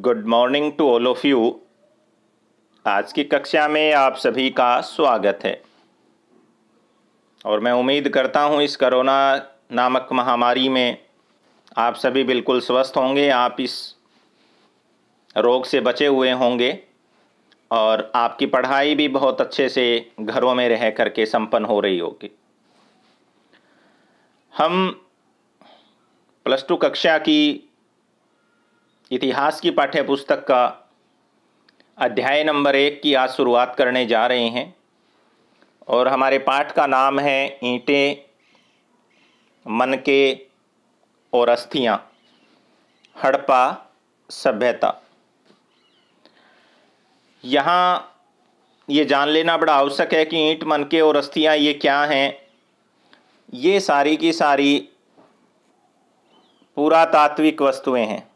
good morning to all of you आज की कक्षा में आप सभी का स्वागत है और मैं उम्मीद करता हूं इस कोरोना नामक महामारी में आप सभी बिल्कुल स्वस्थ होंगे आप इस रोग से बचे हुए होंगे और आपकी पढ़ाई भी बहुत अच्छे से घरों में रह करके संपन्न हो रही होगी हम प्लस टू कक्षा की इतिहास की पाठ्य पुस्तक का अध्याय नंबर एक की आज शुरुआत करने जा रहे हैं और हमारे पाठ का नाम है ईंटें मन के और अस्थियाँ हड़पा सभ्यता यहाँ ये जान लेना बड़ा आवश्यक है कि ईंट मन के और अस्थियाँ ये क्या हैं ये सारी की सारी पुरातात्विक वस्तुएं हैं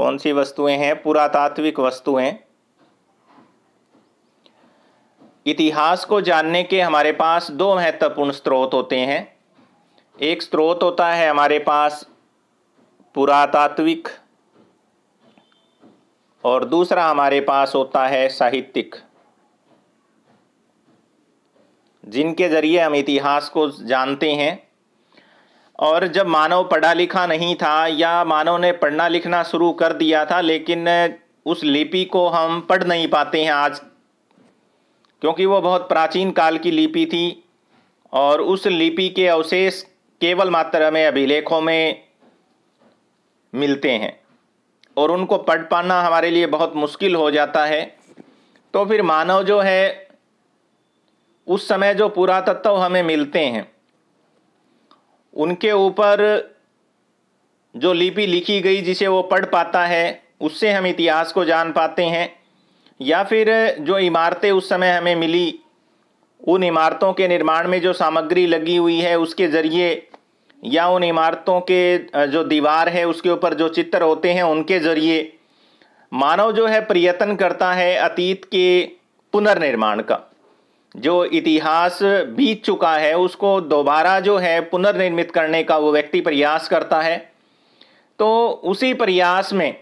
कौन सी वस्तुएं हैं पुरातात्विक वस्तुएं इतिहास को जानने के हमारे पास दो महत्वपूर्ण स्रोत होते हैं एक स्रोत होता है हमारे पास पुरातात्विक और दूसरा हमारे पास होता है साहित्यिक जिनके ज़रिए हम इतिहास को जानते हैं और जब मानव पढ़ा लिखा नहीं था या मानव ने पढ़ना लिखना शुरू कर दिया था लेकिन उस लिपि को हम पढ़ नहीं पाते हैं आज क्योंकि वो बहुत प्राचीन काल की लिपि थी और उस लिपि के अवशेष केवल मात्र हमें अभिलेखों में मिलते हैं और उनको पढ़ पाना हमारे लिए बहुत मुश्किल हो जाता है तो फिर मानव जो है उस समय जो पुरातत्व हमें मिलते हैं उनके ऊपर जो लिपि लिखी गई जिसे वो पढ़ पाता है उससे हम इतिहास को जान पाते हैं या फिर जो इमारतें उस समय हमें मिली उन इमारतों के निर्माण में जो सामग्री लगी हुई है उसके ज़रिए या उन इमारतों के जो दीवार है उसके ऊपर जो चित्र होते हैं उनके ज़रिए मानव जो है प्रयत्न करता है अतीत के पुनर्निर्माण का जो इतिहास बीत चुका है उसको दोबारा जो है पुनर्निर्मित करने का वो व्यक्ति प्रयास करता है तो उसी प्रयास में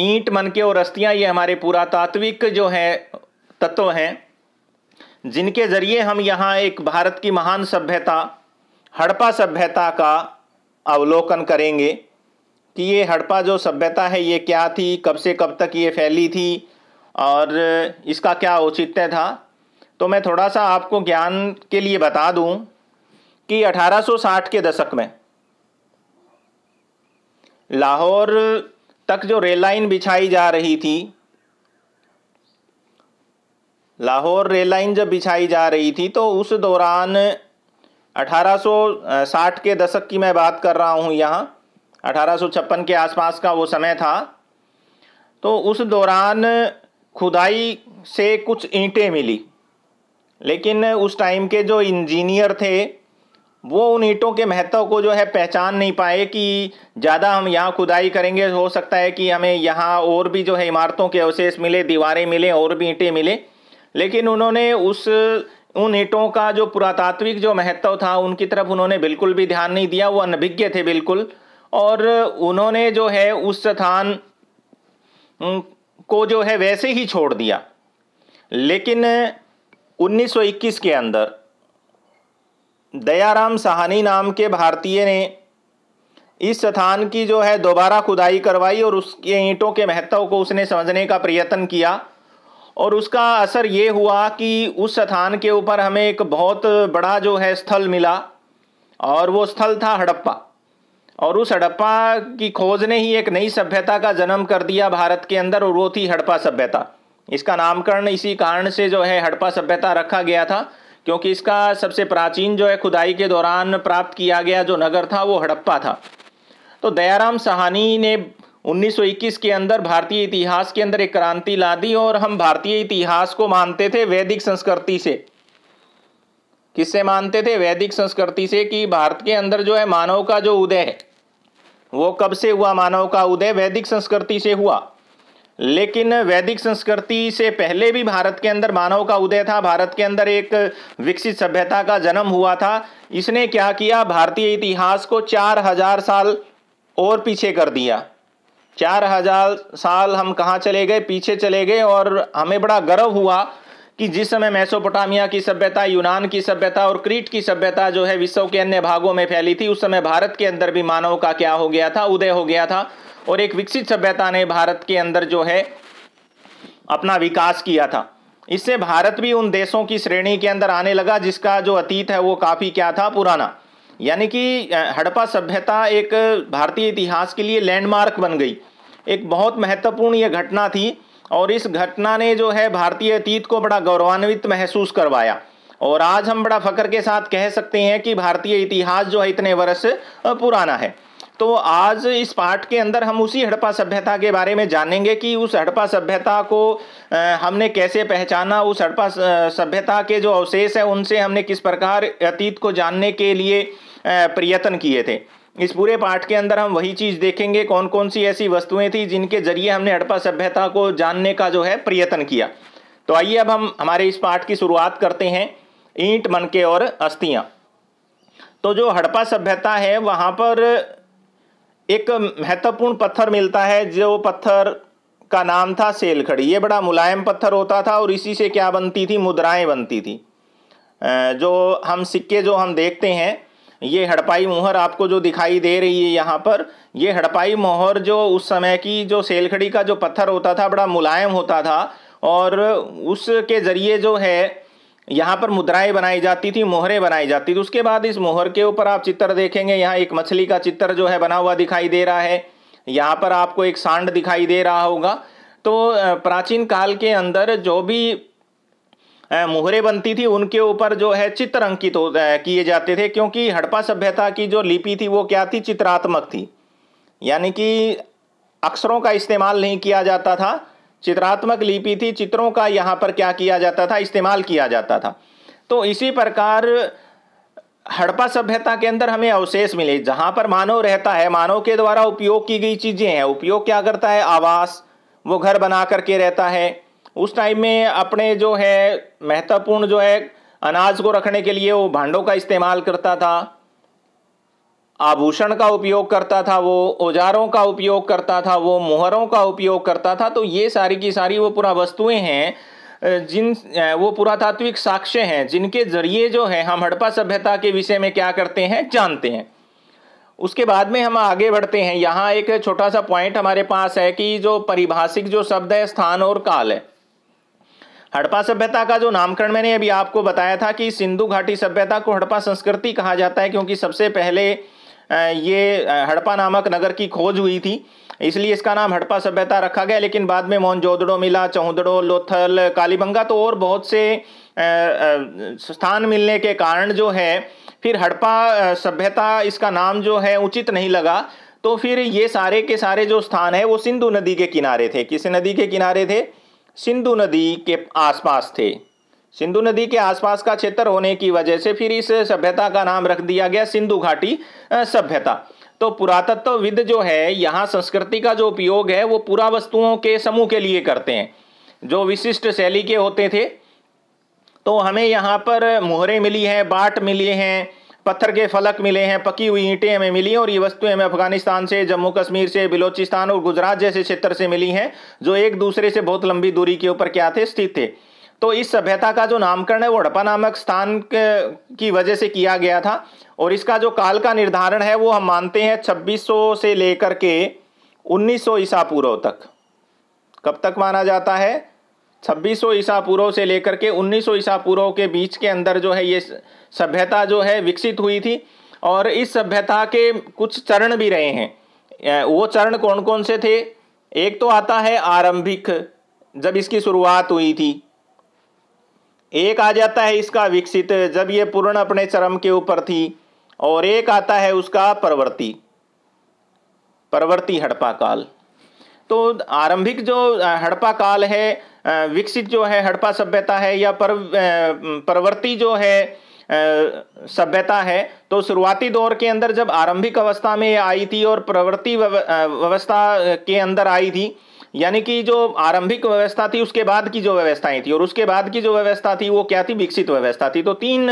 ईंट मनके और रस्तियाँ ये हमारे पुरातात्विक जो है तत्व हैं जिनके ज़रिए हम यहाँ एक भारत की महान सभ्यता हड़प्पा सभ्यता का अवलोकन करेंगे कि ये हड़प्पा जो सभ्यता है ये क्या थी कब से कब तक ये फैली थी और इसका क्या औचित्य था तो मैं थोड़ा सा आपको ज्ञान के लिए बता दूं कि 1860 के दशक में लाहौर तक जो रेल लाइन बिछाई जा रही थी लाहौर रेल लाइन जब बिछाई जा रही थी तो उस दौरान 1860 के दशक की मैं बात कर रहा हूँ यहाँ अठारह के आसपास का वो समय था तो उस दौरान खुदाई से कुछ ईंटें मिली लेकिन उस टाइम के जो इंजीनियर थे वो उन ईंटों के महत्व को जो है पहचान नहीं पाए कि ज़्यादा हम यहाँ खुदाई करेंगे हो सकता है कि हमें यहाँ और भी जो है इमारतों के अवशेष मिले दीवारें मिले और भी ईंटें मिले लेकिन उन्होंने उस उन ईंटों का जो पुरातात्विक जो महत्व था उनकी तरफ उन्होंने बिल्कुल भी ध्यान नहीं दिया वो अनभिज्ञ थे बिल्कुल और उन्होंने जो है उस स्थान को जो है वैसे ही छोड़ दिया लेकिन 1921 के अंदर दयाराम सहानी नाम के भारतीय ने इस स्थान की जो है दोबारा खुदाई करवाई और उसके ईंटों के महत्व को उसने समझने का प्रयत्न किया और उसका असर ये हुआ कि उस स्थान के ऊपर हमें एक बहुत बड़ा जो है स्थल मिला और वो स्थल था हड़प्पा और उस हड़प्पा की खोज ने ही एक नई सभ्यता का जन्म कर दिया भारत के अंदर और वो थी हड़प्पा सभ्यता इसका नामकरण इसी कारण से जो है हड़प्पा सभ्यता रखा गया था क्योंकि इसका सबसे प्राचीन जो है खुदाई के दौरान प्राप्त किया गया जो नगर था वो हड़प्पा था तो दयाराम सहानी ने 1921 के अंदर भारतीय इतिहास के अंदर एक क्रांति ला दी और हम भारतीय इतिहास को मानते थे वैदिक संस्कृति से किससे मानते थे वैदिक संस्कृति से कि भारत के अंदर जो है मानव का जो उदय है वो कब से हुआ मानव का उदय वैदिक संस्कृति से हुआ लेकिन वैदिक संस्कृति से पहले भी भारत के अंदर मानव का उदय था भारत के अंदर एक विकसित सभ्यता का जन्म हुआ था इसने क्या किया भारतीय इतिहास को चार हजार साल और पीछे कर दिया चार हजार साल हम कहाँ चले गए पीछे चले गए और हमें बड़ा गर्व हुआ कि जिस समय मैसोपोटामिया की सभ्यता यूनान की सभ्यता और क्रीट की सभ्यता जो है विश्व के अन्य भागों में फैली थी उस समय भारत के अंदर भी मानव का क्या हो गया था उदय हो गया था और एक विकसित सभ्यता ने भारत के अंदर जो है अपना विकास किया था इससे भारत भी उन देशों की श्रेणी के अंदर आने लगा जिसका जो अतीत है वो काफ़ी क्या था पुराना यानी कि हड़प्पा सभ्यता एक भारतीय इतिहास के लिए लैंडमार्क बन गई एक बहुत महत्वपूर्ण ये घटना थी और इस घटना ने जो है भारतीय अतीत को बड़ा गौरवान्वित महसूस करवाया और आज हम बड़ा फकर के साथ कह सकते हैं कि भारतीय इतिहास जो है इतने वर्ष पुराना है तो आज इस पाठ के अंदर हम उसी हड़प्पा सभ्यता के बारे में जानेंगे कि उस हड़प्पा सभ्यता को हमने कैसे पहचाना उस हड़प्पा सभ्यता के जो अवशेष हैं उनसे हमने किस प्रकार अतीत को जानने के लिए प्रयत्न किए थे इस पूरे पाठ के अंदर हम वही चीज़ देखेंगे कौन कौन सी ऐसी वस्तुएं थी जिनके जरिए हमने हड़प्पा सभ्यता को जानने का जो है प्रयत्न किया तो आइए अब हम हमारे इस पाठ की शुरुआत करते हैं ईंट मनके और अस्थियाँ तो जो हड़प्पा सभ्यता है वहाँ पर एक महत्वपूर्ण पत्थर मिलता है जो पत्थर का नाम था सेलखड़ी ये बड़ा मुलायम पत्थर होता था और इसी से क्या बनती थी मुद्राएं बनती थी जो हम सिक्के जो हम देखते हैं ये हड़पाई मोहर आपको जो दिखाई दे रही है यहाँ पर ये हड़पाई मोहर जो उस समय की जो सेलखड़ी का जो पत्थर होता था बड़ा मुलायम होता था और उसके ज़रिए जो है यहाँ पर मुद्राएं बनाई जाती थी मोहरें बनाई जाती थी उसके बाद इस मोहर के ऊपर आप चित्र देखेंगे यहाँ एक मछली का चित्र जो है बना हुआ दिखाई दे रहा है यहाँ पर आपको एक सांड दिखाई दे रहा होगा तो प्राचीन काल के अंदर जो भी मोहरें बनती थी उनके ऊपर जो है चित्र अंकित हो किए जाते थे क्योंकि हड़प्पा सभ्यता की जो लिपि थी वो क्या थी चित्रात्मक थी यानी कि अक्षरों का इस्तेमाल नहीं किया जाता था चित्रात्मक लिपि थी चित्रों का यहाँ पर क्या किया जाता था इस्तेमाल किया जाता था तो इसी प्रकार हड़प्पा सभ्यता के अंदर हमें अवशेष मिले जहाँ पर मानव रहता है मानव के द्वारा उपयोग की गई चीज़ें हैं उपयोग क्या करता है आवास वो घर बना करके रहता है उस टाइम में अपने जो है महत्वपूर्ण जो है अनाज को रखने के लिए वो भांडों का इस्तेमाल करता था आभूषण का उपयोग करता था वो औजारों का उपयोग करता था वो मोहरों का उपयोग करता था तो ये सारी की सारी वो पूरा वस्तुएं हैं जिन वो पुरातात्विक साक्ष्य हैं जिनके जरिए जो है हम हड़प्पा सभ्यता के विषय में क्या करते हैं जानते हैं उसके बाद में हम आगे बढ़ते हैं यहाँ एक छोटा सा पॉइंट हमारे पास है कि जो परिभाषिक जो शब्द है स्थान और काल है हड़प्पा सभ्यता का जो नामकरण मैंने अभी आपको बताया था कि सिंधु घाटी सभ्यता को हड़प्पा संस्कृति कहा जाता है क्योंकि सबसे पहले ये हड़प्पा नामक नगर की खोज हुई थी इसलिए इसका नाम हड़प्पा सभ्यता रखा गया लेकिन बाद में मोहनजोदड़ो मिला चौहदड़ो लोथल कालीबंगा तो और बहुत से स्थान मिलने के कारण जो है फिर हड़प्पा सभ्यता इसका नाम जो है उचित नहीं लगा तो फिर ये सारे के सारे जो स्थान है वो सिंधु नदी के किनारे थे किस नदी के किनारे थे सिंधु नदी के आसपास थे सिंधु नदी के आसपास का क्षेत्र होने की वजह से फिर इस सभ्यता का नाम रख दिया गया सिंधु घाटी सभ्यता तो पुरातत्वविद जो है यहाँ संस्कृति का जो उपयोग है वो पुरा वस्तुओं के समूह के लिए करते हैं जो विशिष्ट शैली के होते थे तो हमें यहाँ पर मोहरे मिली हैं बाट मिले हैं पत्थर के फलक मिले हैं पकी हुई ईंटें हमें मिली हैं और ये वस्तुएं हमें अफगानिस्तान से जम्मू कश्मीर से बलोचिस्तान और गुजरात जैसे क्षेत्र से मिली हैं जो एक दूसरे से बहुत लंबी दूरी के ऊपर क्या थे स्थित थे तो इस सभ्यता का जो नामकरण है वो हड़प्पा नामक स्थान के की वजह से किया गया था और इसका जो काल का निर्धारण है वो हम मानते हैं 2600 से लेकर के 1900 ईसा पूर्व तक कब तक माना जाता है 2600 ईसा पूर्व से लेकर के 1900 ईसा पूर्व के बीच के अंदर जो है ये सभ्यता जो है विकसित हुई थी और इस सभ्यता के कुछ चरण भी रहे हैं वो चरण कौन कौन से थे एक तो आता है आरंभिक जब इसकी शुरुआत हुई थी एक आ जाता है इसका विकसित जब ये पूर्ण अपने चरम के ऊपर थी और एक आता है उसका परवर्ती परवर्ती हड़पा काल तो आरंभिक जो हड़पा काल है विकसित जो है हड़पा सभ्यता है या पर परवर्ती जो है सभ्यता है तो शुरुआती दौर के अंदर जब आरंभिक अवस्था में आई थी और प्रवृत्ति अवस्था के अंदर आई थी यानी कि जो आरंभिक व्यवस्था थी उसके बाद की जो व्यवस्थाएं थी और उसके बाद की जो व्यवस्था थी वो क्या थी विकसित व्यवस्था थी तो तीन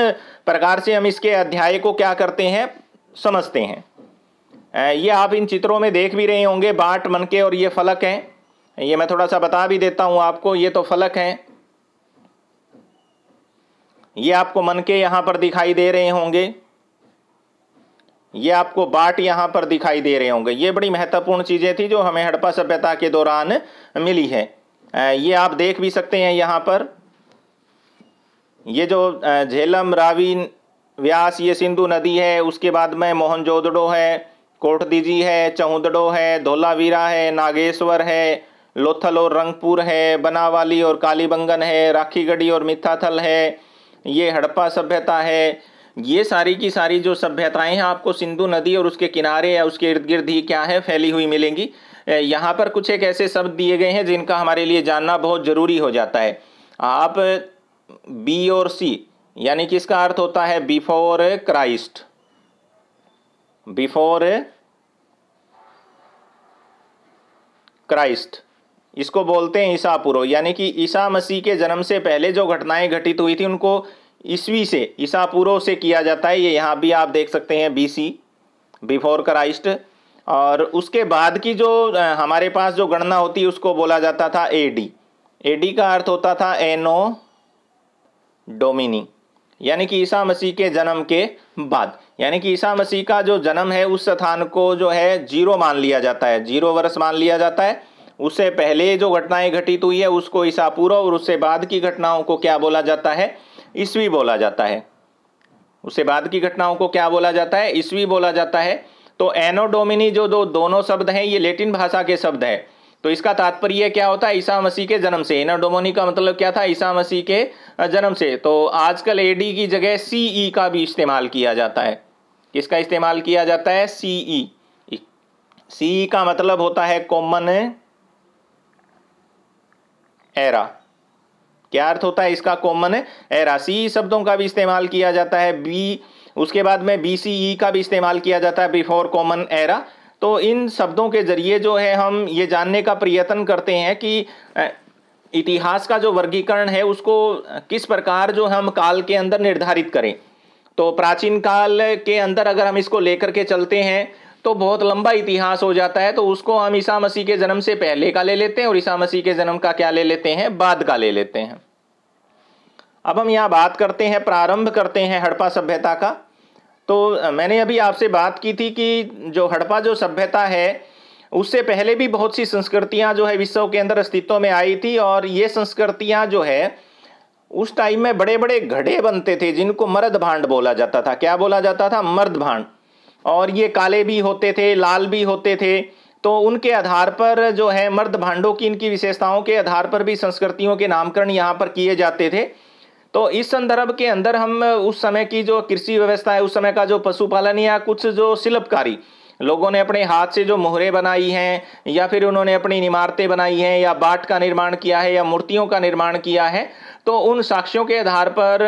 प्रकार से हम इसके अध्याय को क्या करते हैं समझते हैं ये आप इन चित्रों में देख भी रहे होंगे बाट मनके और ये फलक हैं ये मैं थोड़ा सा बता भी देता हूं आपको ये तो फलक हैं ये आपको मनके यहाँ पर दिखाई दे रहे होंगे ये आपको बाट यहाँ पर दिखाई दे रहे होंगे ये बड़ी महत्वपूर्ण चीज़ें थी जो हमें हड़प्पा सभ्यता के दौरान मिली है ये आप देख भी सकते हैं यहाँ पर ये जो झेलम रावी व्यास ये सिंधु नदी है उसके बाद में मोहनजोदड़ो है कोटदीजी है चहुदड़ो है धोलावीरा है नागेश्वर है लोथल और रंगपुर है बनावाली और कालीबंगन है राखीगढ़ी और मिथाथल है ये हड़प्पा सभ्यता है ये सारी की सारी जो सभ्यताएं हैं आपको सिंधु नदी और उसके किनारे या उसके इर्द गिर्द ही क्या है फैली हुई मिलेंगी यहाँ पर कुछ एक ऐसे शब्द दिए गए हैं जिनका हमारे लिए जानना बहुत ज़रूरी हो जाता है आप बी और सी यानी कि इसका अर्थ होता है बिफोर क्राइस्ट बिफोर क्राइस्ट इसको बोलते हैं ईसा पूर्व यानी कि ईसा मसीह के जन्म से पहले जो घटनाएं घटित हुई थी उनको ईस्वी से ईसा पूर्व से किया जाता है ये यहाँ भी आप देख सकते हैं बीसी बिफोर क्राइस्ट और उसके बाद की जो हमारे पास जो गणना होती है उसको बोला जाता था एडी एडी का अर्थ होता था एनो डोमिनी यानी कि ईसा मसीह के जन्म के बाद यानी कि ईसा मसीह का जो जन्म है उस स्थान को जो है जीरो मान लिया जाता है जीरो वर्ष मान लिया जाता है उससे पहले जो घटनाएं घटित हुई है उसको ईसा पूर्व और उससे बाद की घटनाओं को क्या बोला जाता है ईस्वी बोला जाता है उसके बाद की घटनाओं को क्या बोला जाता है ईस्वी बोला जाता है तो एनो डोमिनी जो दो दोनों शब्द हैं ये लेटिन भाषा के शब्द है तो इसका तात्पर्य क्या होता है ईसा मसीह के जन्म से एनो डोमोनी का मतलब क्या था ईसा मसीह के जन्म से तो आजकल एडी की जगह सी ई e का भी इस्तेमाल किया जाता है किसका इस्तेमाल किया जाता है सी ई सी ई का मतलब होता है कॉमन एरा क्या अर्थ होता है इसका कॉमन है सी शब्दों का भी इस्तेमाल किया जाता है बी उसके बाद में बी सी ई का भी इस्तेमाल किया जाता है बिफोर कॉमन एरा तो इन शब्दों के जरिए जो है हम ये जानने का प्रयत्न करते हैं कि इतिहास का जो वर्गीकरण है उसको किस प्रकार जो हम काल के अंदर निर्धारित करें तो प्राचीन काल के अंदर अगर हम इसको लेकर के चलते हैं तो बहुत लंबा इतिहास हो जाता है तो उसको हम ईसा मसीह के जन्म से पहले का ले लेते हैं और ईसा मसीह के जन्म का क्या ले लेते हैं बाद का ले लेते हैं अब हम यहाँ बात करते हैं प्रारंभ करते हैं हड़प्पा सभ्यता का तो मैंने अभी आपसे बात की थी कि जो हड़प्पा जो सभ्यता है उससे पहले भी बहुत सी संस्कृतियाँ जो है विश्व के अंदर अस्तित्व में आई थी और ये संस्कृतियाँ जो है उस टाइम में बड़े बड़े घड़े बनते थे जिनको मर्द भांड बोला जाता था क्या बोला जाता था मर्द भांड और ये काले भी होते थे लाल भी होते थे तो उनके आधार पर जो है मर्द भांडों की इनकी विशेषताओं के आधार पर भी संस्कृतियों के नामकरण यहाँ पर किए जाते थे तो इस संदर्भ के अंदर हम उस समय की जो कृषि व्यवस्था है उस समय का जो पशुपालन या कुछ जो शिल्पकारी लोगों ने अपने हाथ से जो मोहरे बनाई हैं या फिर उन्होंने अपनी इमारतें बनाई हैं या बाट का निर्माण किया है या मूर्तियों का निर्माण किया है तो उन साक्ष्यों के आधार पर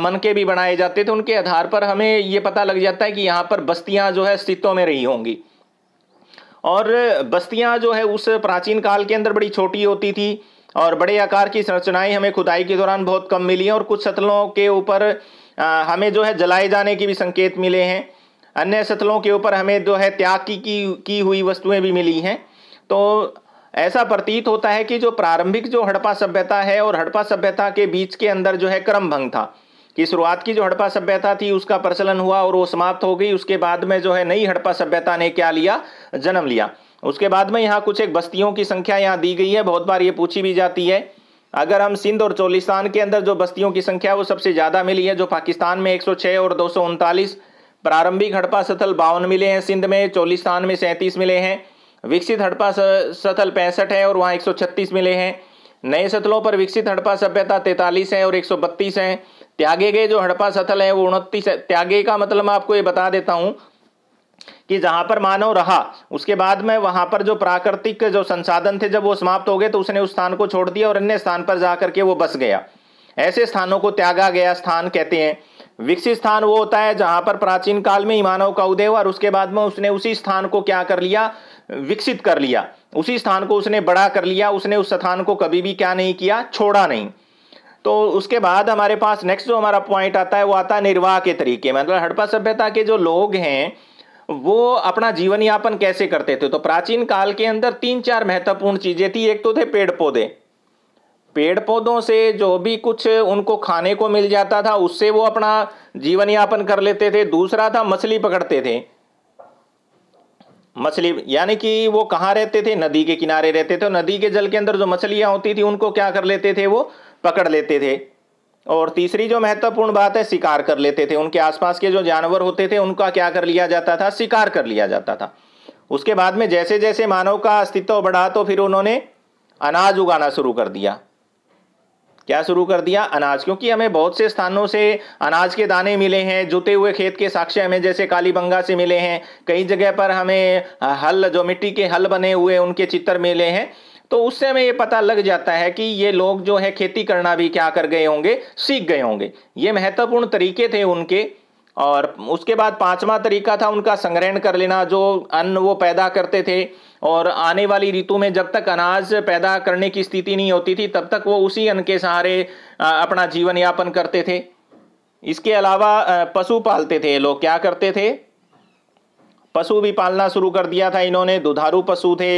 मन के भी बनाए जाते थे उनके आधार पर हमें ये पता लग जाता है कि यहाँ पर बस्तियाँ जो है अस्तित्व में रही होंगी और बस्तियाँ जो है उस प्राचीन काल के अंदर बड़ी छोटी होती थी और बड़े आकार की संरचनाएं हमें खुदाई के दौरान बहुत कम मिली हैं और कुछ सतलों के ऊपर हमें जो है जलाए जाने के भी संकेत मिले हैं अन्य सतलों के ऊपर हमें जो है त्याग की की, की हुई वस्तुएं भी मिली हैं तो ऐसा प्रतीत होता है कि जो प्रारंभिक जो हड़प्पा सभ्यता है और हड़प्पा सभ्यता के बीच के अंदर जो है क्रम भंग था कि शुरुआत की जो हड़प्पा सभ्यता थी उसका प्रचलन हुआ और वो समाप्त हो गई उसके बाद में जो है नई हड़प्पा सभ्यता ने क्या लिया जन्म लिया उसके बाद में यहाँ कुछ एक बस्तियों की संख्या यहाँ दी गई है बहुत बार ये पूछी भी जाती है अगर हम सिंध और चोलिस्तान के अंदर जो बस्तियों की संख्या वो सबसे ज़्यादा मिली है जो पाकिस्तान में एक और दो प्रारंभिक हड़प्पा स्थल बावन मिले हैं सिंध में चोलिस्तान में सैंतीस मिले हैं विकसित हड़प्पा सतल पैंसठ है और वहाँ एक मिले हैं नए सतलों पर विकसित हड़प्पा सभ्यता तैतालीस है और एक हैं त्यागे गए जो हड़प्पा सतल है वो उनतीस है त्यागे का मतलब मैं आपको ये बता देता हूँ कि जहाँ पर मानव रहा उसके बाद में वहाँ पर जो प्राकृतिक जो संसाधन थे जब वो समाप्त हो गए तो उसने उस स्थान को छोड़ दिया और अन्य स्थान पर जा करके वो बस गया ऐसे स्थानों को त्यागा गया स्थान कहते हैं विकसित स्थान वो होता है जहाँ पर प्राचीन काल में ही मानव का उदय हुआ और उसके बाद में उसने उसी स्थान को क्या कर लिया विकसित कर लिया उसी स्थान को उसने बड़ा कर लिया उसने उस स्थान को कभी भी क्या नहीं किया छोड़ा नहीं तो उसके बाद हमारे पास नेक्स्ट जो हमारा पॉइंट आता है वो आता है निर्वाह के तरीके मतलब हड़प्पा सभ्यता के जो लोग हैं वो अपना जीवन यापन कैसे करते थे तो प्राचीन काल के अंदर तीन चार महत्वपूर्ण चीजें थी एक तो थे पेड़ पौधे पेड़ पौधों से जो भी कुछ उनको खाने को मिल जाता था उससे वो अपना जीवन यापन कर लेते थे दूसरा था मछली पकड़ते थे मछली यानी कि वो कहाँ रहते थे नदी के किनारे रहते थे और नदी के जल के अंदर जो मछलियाँ होती थी उनको क्या कर लेते थे वो पकड़ लेते थे और तीसरी जो महत्वपूर्ण बात है शिकार कर लेते थे उनके आसपास के जो जानवर होते थे उनका क्या कर लिया जाता था शिकार कर लिया जाता था उसके बाद में जैसे जैसे मानव का अस्तित्व बढ़ा तो फिर उन्होंने अनाज उगाना शुरू कर दिया क्या शुरू कर दिया अनाज क्योंकि हमें बहुत से स्थानों से अनाज के दाने मिले हैं जुते हुए खेत के साक्ष्य हमें जैसे कालीबंगा से मिले हैं कई जगह पर हमें हल जो मिट्टी के हल बने हुए उनके चित्र मिले हैं तो उससे हमें ये पता लग जाता है कि ये लोग जो है खेती करना भी क्या कर गए होंगे सीख गए होंगे ये महत्वपूर्ण तरीके थे उनके और उसके बाद पांचवा तरीका था उनका संग्रहण कर लेना जो अन्न वो पैदा करते थे और आने वाली ऋतु में जब तक अनाज पैदा करने की स्थिति नहीं होती थी तब तक वो उसी अन्न के सहारे अपना जीवन यापन करते थे इसके अलावा पशु पालते थे लोग क्या करते थे पशु भी पालना शुरू कर दिया था इन्होंने दुधारू पशु थे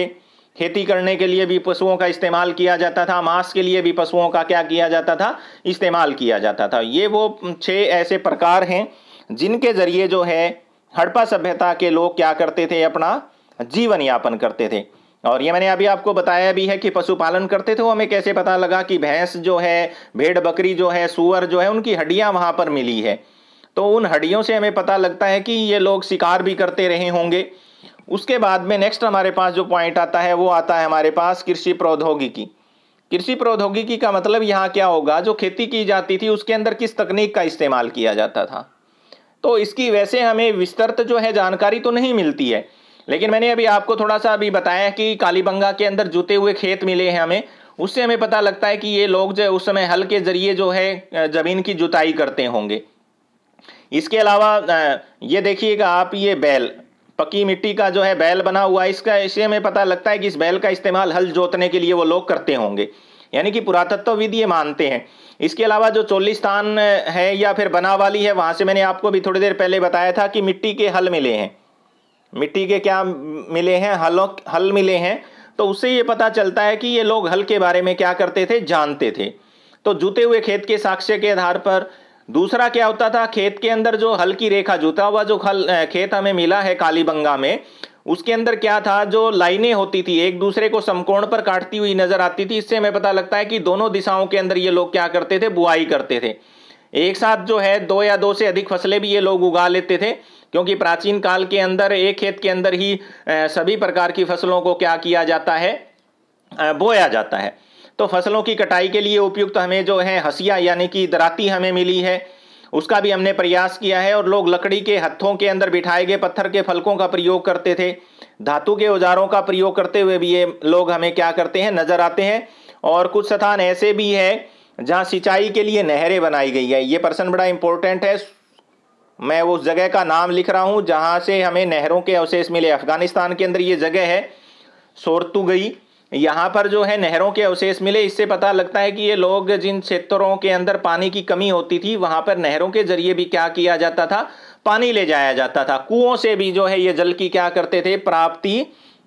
खेती करने के लिए भी पशुओं का इस्तेमाल किया जाता था मांस के लिए भी पशुओं का क्या किया जाता था इस्तेमाल किया जाता था ये वो छः ऐसे प्रकार हैं जिनके जरिए जो है हड़प्पा सभ्यता के लोग क्या करते थे अपना जीवन यापन करते थे और ये मैंने अभी आपको बताया भी है कि पशुपालन करते थे वो हमें कैसे पता लगा कि भैंस जो है भेड़ बकरी जो है सुअर जो है उनकी हड्डियाँ वहाँ पर मिली है तो उन हड्डियों से हमें पता लगता है कि ये लोग शिकार भी करते रहे होंगे उसके बाद में नेक्स्ट हमारे पास जो पॉइंट आता है वो आता है हमारे पास कृषि प्रौद्योगिकी कृषि प्रौद्योगिकी का मतलब यहाँ क्या होगा जो खेती की जाती थी उसके अंदर किस तकनीक का इस्तेमाल किया जाता था तो इसकी वैसे हमें विस्तृत जो है जानकारी तो नहीं मिलती है लेकिन मैंने अभी आपको थोड़ा सा अभी बताया कि कालीबंगा के अंदर जुते हुए खेत मिले हैं हमें उससे हमें पता लगता है कि ये लोग जो उस समय हल के जरिए जो है ज़मीन की जुताई करते होंगे इसके अलावा ये देखिएगा आप ये बैल पकी मिट्टी का जो है बैल बना हुआ इसका इससे हमें पता लगता है कि इस बैल का इस्तेमाल हल जोतने के लिए वो लोग करते होंगे यानी कि पुरातत्वविद ये मानते हैं इसके अलावा जो चोलिस्तान है या फिर बना वाली है वहाँ से मैंने आपको भी थोड़ी देर पहले बताया था कि मिट्टी के हल मिले हैं मिट्टी के क्या मिले हैं हलों हल मिले हैं तो उससे ये पता चलता है कि ये लोग हल के बारे में क्या करते थे जानते थे तो जूते हुए खेत के साक्ष्य के आधार पर दूसरा क्या होता था खेत के अंदर जो हल की रेखा जूता हुआ जो हल खेत हमें मिला है कालीबंगा में उसके अंदर क्या था जो लाइनें होती थी एक दूसरे को समकोण पर काटती हुई नजर आती थी इससे हमें पता लगता है कि दोनों दिशाओं के अंदर ये लोग क्या करते थे बुआई करते थे एक साथ जो है दो या दो से अधिक फसलें भी ये लोग उगा लेते थे क्योंकि प्राचीन काल के अंदर एक खेत के अंदर ही सभी प्रकार की फसलों को क्या किया जाता है बोया जाता है तो फसलों की कटाई के लिए उपयुक्त हमें जो है हसिया यानी कि दराती हमें मिली है उसका भी हमने प्रयास किया है और लोग लकड़ी के हत्थों के अंदर बिठाए गए पत्थर के फलकों का प्रयोग करते थे धातु के औजारों का प्रयोग करते हुए भी ये लोग हमें क्या करते हैं नजर आते हैं और कुछ स्थान ऐसे भी है जहाँ सिंचाई के लिए नहरें बनाई गई है ये पर्सन बड़ा इंपॉर्टेंट है मैं उस जगह का नाम लिख रहा हूँ जहाँ से हमें नहरों के अवशेष मिले अफगानिस्तान के अंदर ये जगह है सोरतुगई यहाँ पर जो है नहरों के अवशेष मिले इससे पता लगता है कि ये लोग जिन क्षेत्रों के अंदर पानी की कमी होती थी वहाँ पर नहरों के जरिए भी क्या किया जाता था पानी ले जाया जाता था कुओं से भी जो है ये जल की क्या करते थे प्राप्ति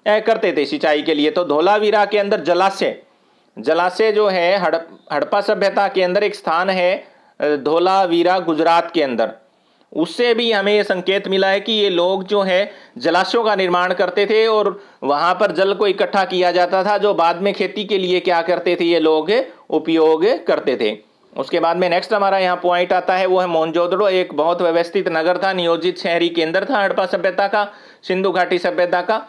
करते थे सिंचाई के लिए तो धोलावीरा के अंदर जलाशय जलाशय जो है हड़प हड़प्पा सभ्यता के अंदर एक स्थान है धोलावीरा गुजरात के अंदर उससे भी हमें ये संकेत मिला है कि ये लोग जो है जलाशयों का निर्माण करते थे और वहाँ पर जल को इकट्ठा किया जाता था जो बाद में खेती के लिए क्या करते थे ये लोग उपयोग करते थे उसके बाद में नेक्स्ट हमारा यहाँ पॉइंट आता है वो है मोनजोदड़ो एक बहुत व्यवस्थित नगर था नियोजित शहरी केंद्र था हड़प्पा सभ्यता का सिंधु घाटी सभ्यता का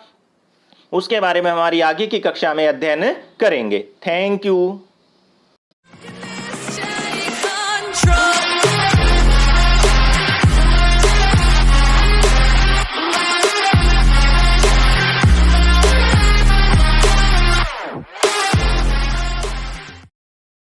उसके बारे में हमारी आगे की कक्षा में अध्ययन करेंगे थैंक यू